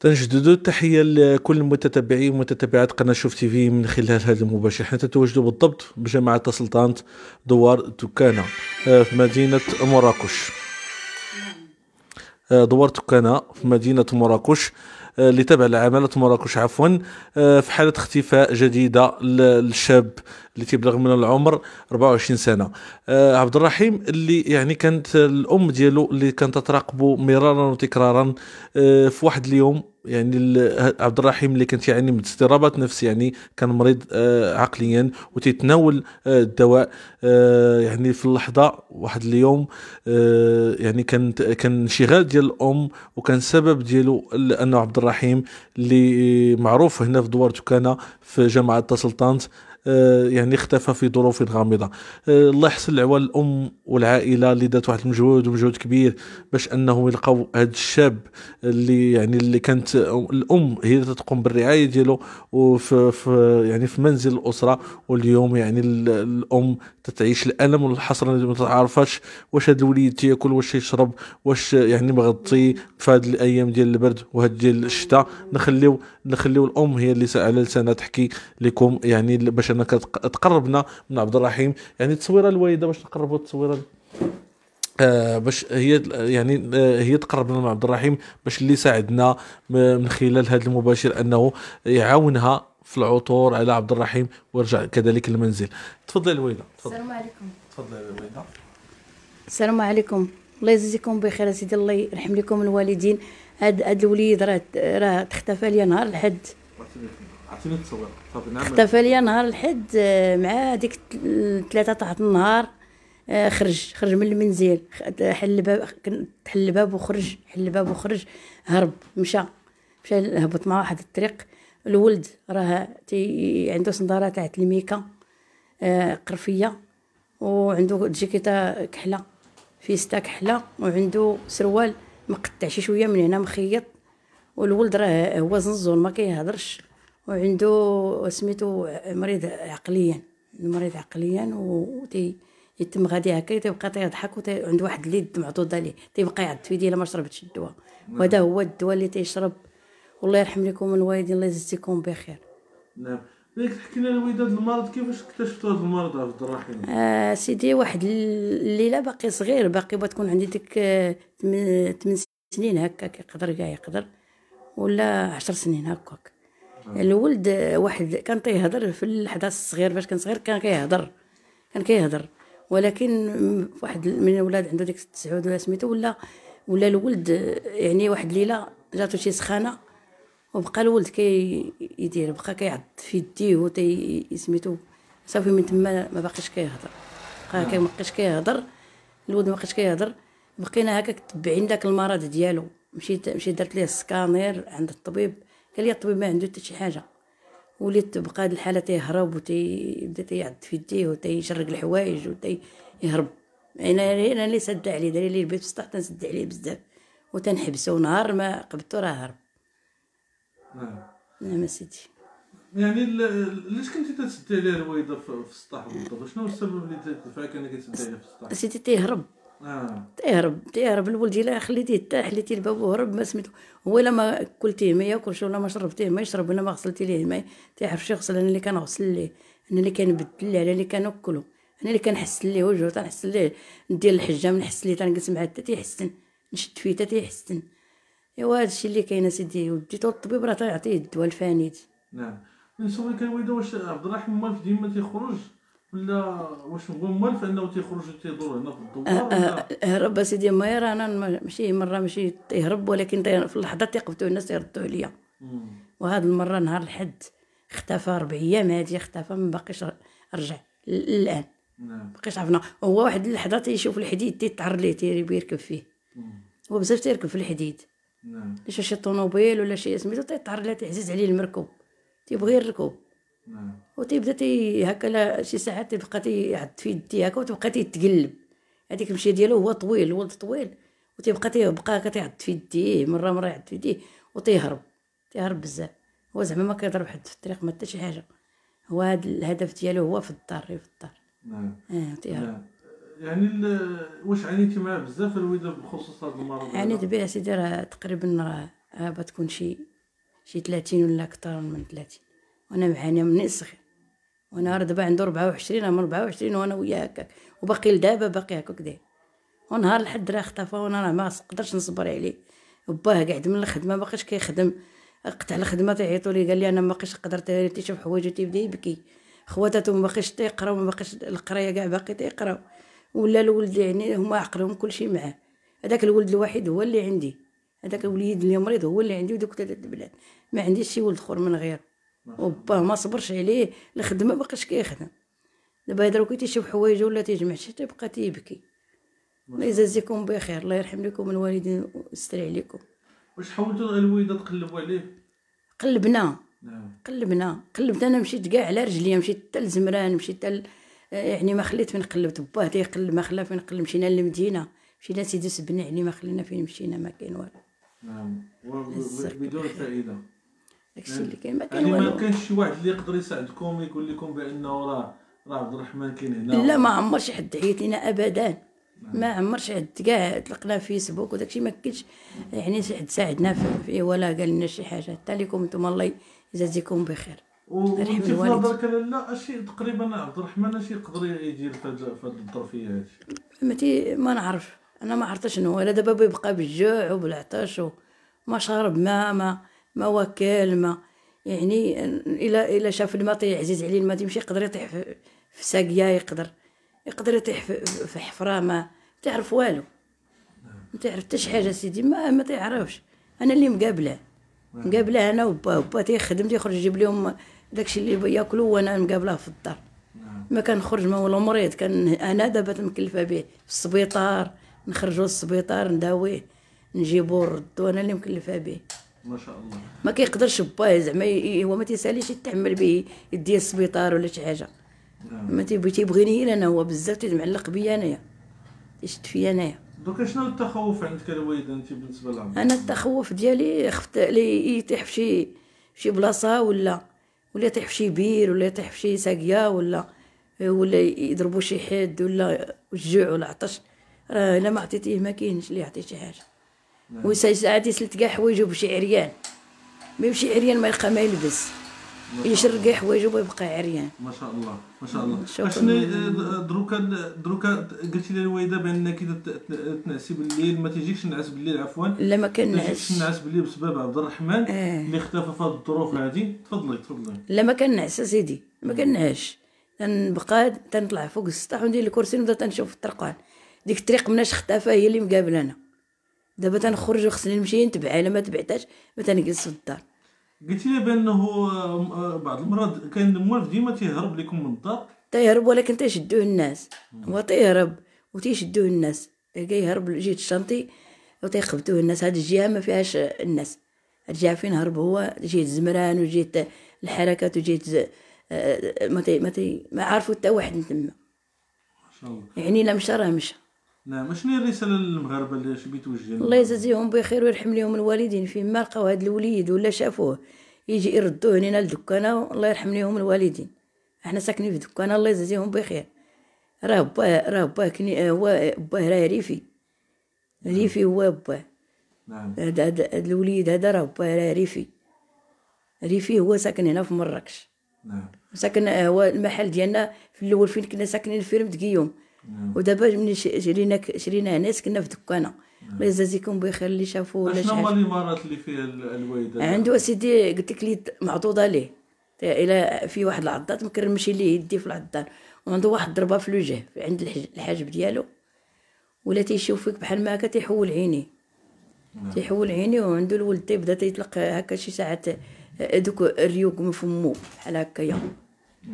تنجدد التحية لكل المتتبعين ومتتبعات قناة شوف تي في من خلال هذا المباشر حين تتواجدوا بالضبط بجامعة سلطانة آه، آه، دوار توكانا في مدينة مراكش دوار توكانا في مدينة مراكش اللي تبع لعمالة مراكش عفوا آه، في حالة اختفاء جديدة للشاب اللي تيبلغ من العمر 24 سنه آه عبد الرحيم اللي يعني كانت الام ديالو اللي كانت تراقبه مرارا وتكرارا آه في واحد اليوم يعني عبد الرحيم اللي كان يعاني من اضطرابات نفس يعني كان مريض آه عقليا وتيتناول آه الدواء آه يعني في اللحظه واحد اليوم آه يعني كان كان انشغال ديال الام وكان سبب ديالو انه عبد الرحيم اللي معروف هنا في دوار تكانا في جامعه سلطانت آه، يعني اختفى في ظروف غامضه آه، الله يحسن العوال الام والعائله اللي دات واحد المجهود ومجهود كبير باش انهم يلقاو هذا الشاب اللي يعني اللي كانت الام هي اللي تقوم بالرعايه ديالو وفي في يعني في منزل الاسره واليوم يعني الام تتعيش الالم والحسره اللي ما تعرفش واش هذا الوليد تياكل واش يشرب واش يعني مغطي في هذه الايام ديال البرد وهاد ديال الشتاء نخليو نخليو الام هي اللي على لسانها تحكي لكم يعني باش باش انك تقربنا من عبد الرحيم يعني التصويره الوايده باش نقربوا التصويره آه باش هي يعني آه هي تقربنا مع عبد الرحيم باش اللي ساعدنا من خلال هذا المباشر انه يعاونها في العثور على عبد الرحيم ويرجع كذلك المنزل تفضلي الوالده السلام عليكم تفضلي الوالده السلام عليكم الله يجزيكم بخير سيدي الله يرحم لكم الوالدين هاد الوليد راه راه تختفى لي نهار الحد اختفى تصور احتفل ليا نهار الحد آه، مع هذيك ثلاثه تحت النهار آه، خرج خرج من المنزل حل الباب حل الباب وخرج حل الباب وخرج هرب مشى مشى هبط مع واحد الطريق الولد راه تي عنده صنداره تاع الميكا آه، قرفيه وعندو جيكيتا كحله فيستا كحله وعندو سروال مقطع شي شويه من هنا مخيط والولد راه هو زنزور ما كيهضرش وعندو سميتو مريض عقليا مريض عقليا وتي يتم غادي هكا تيبقى تيضحك عندو واحد اليد معضوده ليه تيبقى يعض في يديه الا ما شربتش الدواء نعم. وهذا هو الدواء اللي تيشرب والله يرحم ليكم الوالدين الله يجزيكم بخير نعم ديك تحكي لنا الوداد المرض كيفاش اكتشفتوا هذا المرض عبد الرحيم آه سيدي واحد الليله باقي صغير باقي تكون عندي ديك آه، تمن سنين هكاك يقدر كاع يقدر ولا عشر سنين هكاك الولد واحد كان تيهضر في الحدا الصغير باش كان صغير كان كيهضر كان كيهضر ولكن واحد من الاولاد عنده ديك سعود ولا سميتو ولا ولا الولد يعني واحد الليله جاتو شي سخانه وبقى الولد كي يدير بقى كيعض في يديه وتي سميتو صافي من تما ما باقيش كيهضر بقى كي نعم. ما بقاش كيهضر الولد ما بقاش كيهضر بقينا هكاك تبعين داك المرض ديالو مشيت مشيت درت ليه السكانير عند الطبيب قال لي الطبيب ما عنده حتى شي حاجه وليت تبقى هاد الحاله تيهرب وتيبدا تيعض في يديه وتيشرق الحوايج وتيهرب تيهرب انا اللي سد عليه داري لي البيت في تنسد عليه بزاف وتنحبسو نهار ما قبضتو راه هرب نعم, نعم سيدي يعني علاش كنتي تسدي عليه الرويضه في السطح بالضبط شنو السبب اللي دفعك انك تسدي عليه في السطح سيدي تيهرب تيهرب تيهرب الولد الا خليتيه حتى حليتي الباب وهرب ما سميتو هو الا ما كلتيه ما ياكلش ولا ما شربتيه ما يشرب ولا ما غسلتي ليه الماء شي يغسل انا اللي كنغسل ليه انا اللي كنبدل ليه انا اللي كناكلو انا اللي كنحسن ليه وجهه تنحسن ليه ندير الحجه نحسن ليه تنجلس معاه حتى تيحسن نشد فيه حتى تيحسن ايوا هادشي اللي كاين اسيدي وديتو الطبيب راه تيعطيه الدواء الفانيد نعم من صغري كان واش عبد الرحيم ما ديما تيخرج ولا واش هو مال فانه تيخرج تيدور هنا في الدوار أه، أه، هرب سيدي ماير رانا ماشي مره ماشي تيهرب ولكن في اللحظه تيقبتو الناس يردو عليا وهاد المره نهار الحد اختفى ربع ايام هادي اختفى ما باقيش رجع الان نعم. ما بقيش عرفنا هو واحد اللحظه تيشوف الحديد تيتعر ليه تيركب فيه هو بزاف تيركب في الحديد نعم شي طوموبيل ولا شي سميتو تيتعر ليه تعزز عليه المركب تيبغي يركب وتبدا تي هكا شي ساعات تيبقى تيعض في يدي هكا وتبقى تيتقلب هذيك المشيه ديالو هو طويل ولد طويل وتيبقى تيبقى هكا تيعض في يديه مره مره يعض في يديه وتيهرب تيهرب بزاف هو زعما ما كيضرب حد في الطريق ما حتى شي حاجه هو هذا الهدف ديالو هو في الدار في الدار نعم اه تيهرب نعم. يعني واش عانيتي معاه بزاف الوداد بخصوص هذا المرض يعني به سيدي راه تقريبا راه تكون شي شي 30 ولا اكثر من 30 وانا معاني من نسخ وانا راه دابا عنده 24 من 24 وانا وياه هكاك وباقي لدابا باقي هكاك داير ونهار الحد راه اختفى وانا راه ما نقدرش نصبر عليه باه قاعد من الخدمه باقيش كيخدم قطع الخدمه تيعيطوا لي قال لي انا ما بقيتش قدرت تيشوف حوايجو تيبدا يبكي خواتاتو ما بقيتش تيقراو ما بقيتش القرايه كاع باقي تيقراو ولا الولد يعني هما عقلهم كلشي معاه هذاك الولد الوحيد هو اللي عندي هذاك الوليد اللي مريض هو اللي عندي ودوك ثلاثه البنات ما عنديش شي ولد اخر من غيره وباه ما صبرش عليه الخدمه مابقاش كيخدم دابا هاد كي تيشوف حوايج ولا تيجمع شي تيبقى تيبكي الله يجازيكم بخير الله يرحم لكم الوالدين ويستر عليكم واش حاولتوا الوالده تقلبوا عليه قلبنا نعم. قلبنا قلبت انا مشيت كاع على رجليا مشيت حتى لزمران مشيت حتى يعني ما خليت فين قلبت باه تيقلب ما خلا فين قلب مشينا للمدينه مشينا سيدي سبني عليه ما خلينا فين مشينا ما كاين والو نعم بدون فائده داكشي اللي كاين ما كاين والو يعني ما كانش شي واحد اللي يقدر يساعدكم يقول لكم بانه راه راه عبد الرحمن كاين هنا لا ما عمر شي حد عيط لينا ابدا ما نعم. عمر شي حد كاع طلقنا فيسبوك وداكشي ما كاينش يعني شي حد ساعدنا فيه ولا قال لنا شي حاجه حتى ليكم نتوما الله يجازيكم بخير و في نظرك لا اشي تقريبا عبد الرحمن اشي يقدر يدير في هاد الظرفيه هادشي متي ما نعرف انا ما عرفتش شنو انا دابا بيبقى بالجوع وبالعطش وما شارب ما ما ما هو ما يعني الا الا شاف الماء طيح عزيز عليه الماء تيمشي يقدر يطيح في, ساقيه يقدر يقدر يطيح في, حفره ما تعرف والو ما تعرف حتى شي حاجه سيدي ما ما تعرفش انا اللي مقابله مقابله انا وبا وبا تيخدم تيخرج يجيب لهم داكشي اللي ياكلوا وانا مقابلاه في الدار ما كنخرج ما ولا مريض كان انا دابا مكلفه به في السبيطار نخرجوا للسبيطار نداويه نجيبو نردو انا اللي مكلفه به ما كيقدرش باه زعما هو ما تيساليش يتحمل به يدي السبيطار ولا شي حاجه نعم. ما تيبغي تيبغيني غير انا هو بزاف تيتمعلق بيا انايا تيشد فيا انايا دوكا شنو التخوف عندك الوالده انت بالنسبه للعمر انا التخوف ديالي خفت لي يطيح في شي شي بلاصه ولا ولا يطيح في شي بير ولا يطيح في شي ساقيه ولا ولا يضربوا شي حد ولا الجوع ولا العطش راه الا ما عطيتيه ما كاينش اللي يعطي شي حاجه نعم. وساي ساعات يسلت كاع حوايجو بشي عريان مي بشي عريان ما يلقى ما يلبس يشر كاع حوايجو ويبقى عريان ما شاء الله ما شاء الله اشني آه، دروكا دروكا قلتي لي الوالده بان كي تنعسي بالليل ما تجيكش نعس بالليل عفوا لا ما كنعسش نعس بالليل بسبب عبد الرحمن آه. اللي اختفى في هذه الظروف هذه تفضلي تفضلي لا ما كنعس اسيدي ما كنعش تنبقى تنطلع فوق السطح وندير الكرسي ونبدا تنشوف الطرقان ديك الطريق مناش اختفى هي اللي مقابلانا دابا تنخرج وخصني نمشي نتبع الا ما تبعتاش ما تنجلس في الدار قلت لي بانه آه، بعض المرات كان الموالف ديما تيهرب لكم من الدار تيهرب ولكن تيشدوه الناس هو تيهرب وتيشدوه الناس كيهرب لجهه الشنطي وتيخبتوه الناس هاد الجهه ما فيهاش الناس هاد الجهه فين هرب هو جهه زمران وجهه الحركات وجهه آه، ما تي ما تي ما عارفو حتى واحد تما يعني لا مشى راه مشى نعم شنو الرساله للمغاربه اللي شبي توجه الله يجازيهم بخير ويرحم لهم الوالدين فيما لقاو هذا الوليد ولا شافوه يجي يردوه هنا للدكانه الله يرحم لهم الوالدين احنا ساكنين في دكانه الله يجازيهم بخير راه باه راه باه كني آه، هو باه راه ريفي نعم. ريفي هو باه نعم هذا هذا الوليد هذا راه باه راه ريفي ريفي هو ساكن هنا في مراكش نعم ساكن آه، هو المحل ديالنا في الاول فين كنا ساكنين في رمد قيوم نعم. ودابا ملي شرينا شرينا هنا سكنا في دكانه نعم. الله يجازيكم بخير اللي شافوه ولا شحال شنو هما الامارات اللي فيها الوالده عنده اسيدي قلت لك اليد معضوضه ليه الا في واحد العضات مكرمشي ليه يدي في العضات وعنده واحد ضربه في الوجه عند الحاجب ديالو ولا تيشوف فيك بحال ما هكا تيحول عينيه نعم. تيحول عينيه وعنده الولد تيبدا تيطلق هكا شي ساعات دوك الريوق من فمو بحال هكايا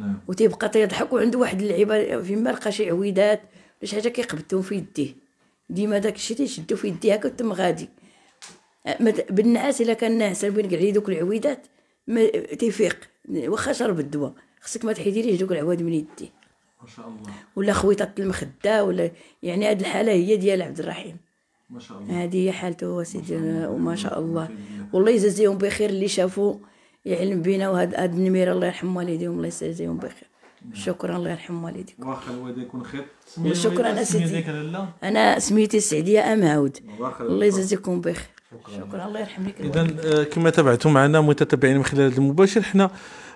نعم. وتيبقى تيضحك وعنده واحد اللعيبه ما لقى شي عويدات ولا شي حاجه كيقبدهم في يديه ديما داك الشيء تيشدو في يديه هكا تم غادي بالنعاس الا كان ناعس بين كاع دوك العويدات ما تيفيق واخا شرب الدواء خصك ما تحيدي ليش دوك العواد من يديه ما شاء الله ولا خويطه المخده ولا يعني هاد الحاله هي ديال عبد الرحيم ما شاء الله هذه هي حالته هو سيدي وما شاء الله والله يجازيهم بخير اللي شافوه يعلم بينا وهاد هاد النمير الله يرحم والديهم الله يجزيهم بخير شكرا الله يرحم والديكم واخا الوالد يكون خير وشكرا اسيدي انا سميتي سعديه امهود الله يجزيكم بخير شكرا, الله يرحم ليك اذا آه، كما تابعتوا معنا متتبعين من خلال المباشر حنا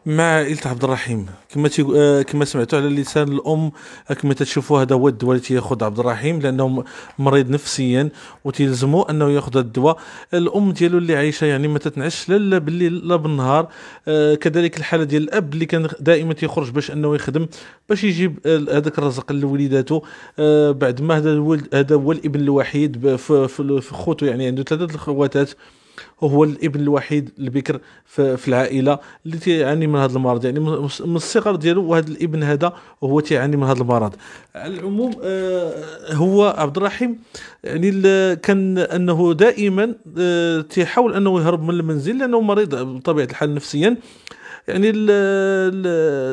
مع عائله عبد الرحيم كما تيقو... آه، كما سمعتوا على لسان الام آه، كما تشوفوا هذا هو الدواء اللي تياخذ عبد الرحيم لانه مريض نفسيا وتيلزمو انه ياخذ الدواء الام ديالو اللي عايشه يعني ما تتنعش لا بالليل لا بالنهار آه، كذلك الحاله ديال الاب اللي كان دائما تيخرج باش انه يخدم باش يجيب هذاك الرزق لوليداته بعد ما هذا الولد هذا هو الابن الوحيد في, خوته خوتو يعني عنده ثلاثه الخواتات وهو الابن الوحيد البكر في العائله اللي تيعاني من هذا المرض يعني من الصغر ديالو وهذا الابن هذا هو تيعاني من هذا المرض على العموم آه، هو عبد الرحيم يعني كان انه دائما آه، تيحاول انه يهرب من المنزل لانه مريض بطبيعه الحال نفسيا يعني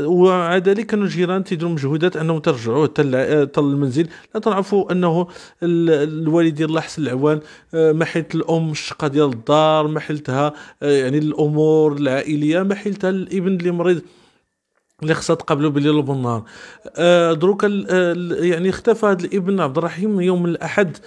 ومع ذلك كانوا الجيران تيديروا مجهودات انهم ترجعوه حتى المنزل لا تنعرفوا انه الوالد ديال الله حسن العوان آه، ما حيلت الام الشقه ديال الدار ما حيلتها آه، يعني الامور العائليه ما حيلتها الابن اللي مريض اللي خصها تقابلو بالليل وبالنهار دروكا آه، دروك يعني اختفى هذا الابن عبد الرحيم يوم الاحد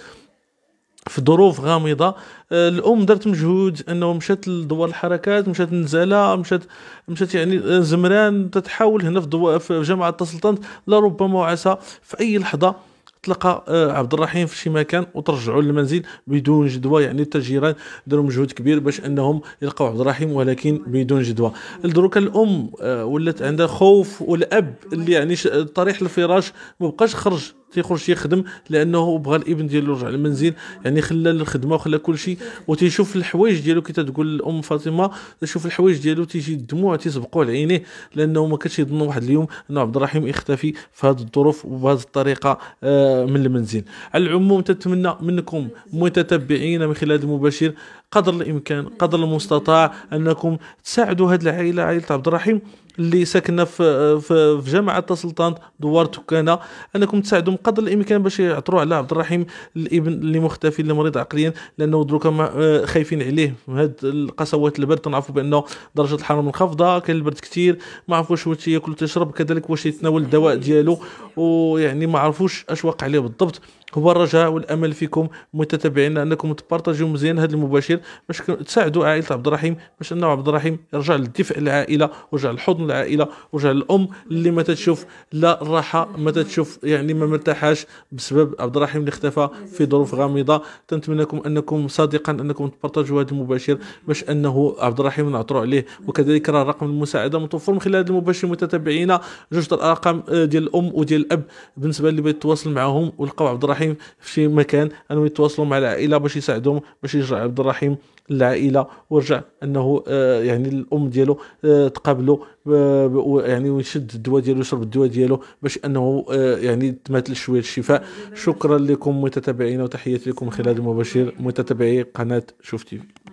في ظروف غامضه آه، الام درت مجهود انه مشات لدوار الحركات مشات نزاله مشات مشات يعني آه، زمران تتحاول هنا في, في جامعه السلطنت لربما وعسى في اي لحظه تلقى آه، عبد الرحيم في شي مكان وترجعوا للمنزل بدون جدوى يعني التجيران داروا مجهود كبير باش انهم يلقوا عبد الرحيم ولكن بدون جدوى دروك الام ولات عندها خوف والاب اللي يعني طريح الفراش ما بقاش خرج تيخرج يخدم لانه بغى الابن ديالو يرجع للمنزل يعني خلى الخدمه وخلى كل شيء وتيشوف الحوايج ديالو كي تقول الام فاطمه تشوف الحوايج ديالو تيجي الدموع تيسبقوا على عينيه لانه ما كانش يظن واحد اليوم انه عبد الرحيم يختفي في هذه الظروف وبهذه الطريقه آه، من المنزل على العموم تتمنى منكم متتبعين من خلال المباشر قدر الامكان قدر المستطاع انكم تساعدوا هذه العائله عائله عبد الرحيم اللي ساكنه في في جامعه السلطان دوار تكانه انكم تساعدوا قدر الامكان باش يعثروا على عبد الرحيم الابن اللي مختفي اللي مريض عقليا لانه دروكا آه، خايفين عليه من هاد القسوات البرد تنعرفوا بانه درجه الحراره منخفضه كاين البرد كثير ما عرفوش واش ياكل وتشرب كذلك واش يتناول الدواء ديالو ويعني ما عرفوش اش واقع عليه بالضبط هو الرجاء والامل فيكم متتابعينا انكم تبارطاجيو مزيان هذا المباشر باش تساعدوا عائله عبد الرحيم باش انه عبد الرحيم يرجع للدفء العائله ورجع لحضن العائله ورجع للام اللي ما تتشوف لا الراحه ما تتشوف يعني ما مرتاحاش بسبب عبد الرحيم اللي اختفى في ظروف غامضه تنتمنى لكم انكم صادقا انكم تبارطاجيو هذا المباشر باش انه عبد الرحيم نعثروا عليه وكذلك راه رقم المساعده متوفر من خلال هذا المباشر متتابعينا جوج الارقام آه، ديال الام وديال الاب بالنسبه اللي بغيت يتواصل معهم ولقاو عبد الرحيم الرحيم في شي مكان انهم يتواصلوا مع العائله باش يساعدهم باش يرجع عبد الرحيم للعائله ورجع انه آه، يعني الام ديالو آه، تقابلو آه، يعني ويشد الدواء ديالو يشرب الدواء ديالو باش انه يعني تماثل شويه الشفاء شكرا لكم متتابعينا وتحياتي لكم خلال المباشر متتابعي قناه شوف تيفي